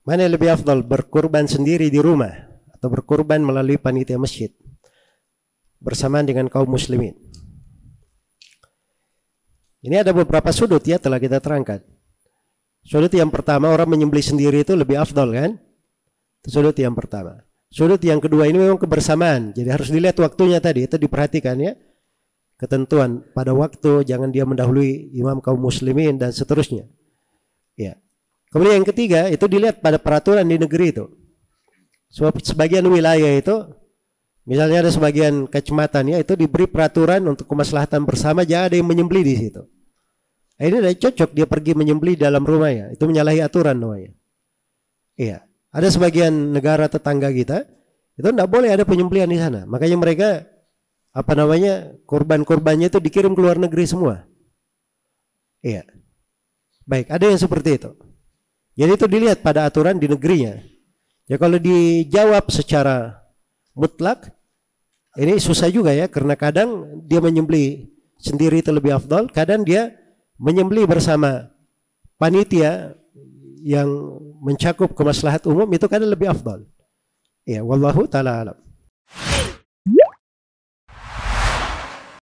Mana yang lebih afdal berkurban sendiri di rumah atau berkurban melalui panitia masjid bersamaan dengan kaum muslimin? Ini ada beberapa sudut ya telah kita terangkan. Sudut yang pertama orang menyembelih sendiri itu lebih afdol kan? Itu sudut yang pertama. Sudut yang kedua ini memang kebersamaan. Jadi harus dilihat waktunya tadi itu diperhatikan ya. Ketentuan pada waktu jangan dia mendahului imam kaum muslimin dan seterusnya. Ya. Kemudian yang ketiga itu dilihat pada peraturan di negeri itu. Sebab sebagian wilayah itu misalnya ada sebagian kecamatan ya itu diberi peraturan untuk kemaslahatan bersama jangan ada yang menyembeli di situ. Nah, ini tidak cocok dia pergi menyembeli dalam rumah ya Itu menyalahi aturan namanya. Iya. Ada sebagian negara tetangga kita itu tidak boleh ada penyembelian di sana. Makanya mereka apa namanya korban-korbannya itu dikirim ke luar negeri semua. Iya. Baik, ada yang seperti itu. Jadi itu dilihat pada aturan di negerinya. Ya kalau dijawab secara mutlak ini susah juga ya karena kadang dia menyembeli sendiri itu lebih afdol, kadang dia menyembeli bersama panitia yang mencakup kemaslahat umum itu kadang lebih afdol. Ya, wallahu taala alam.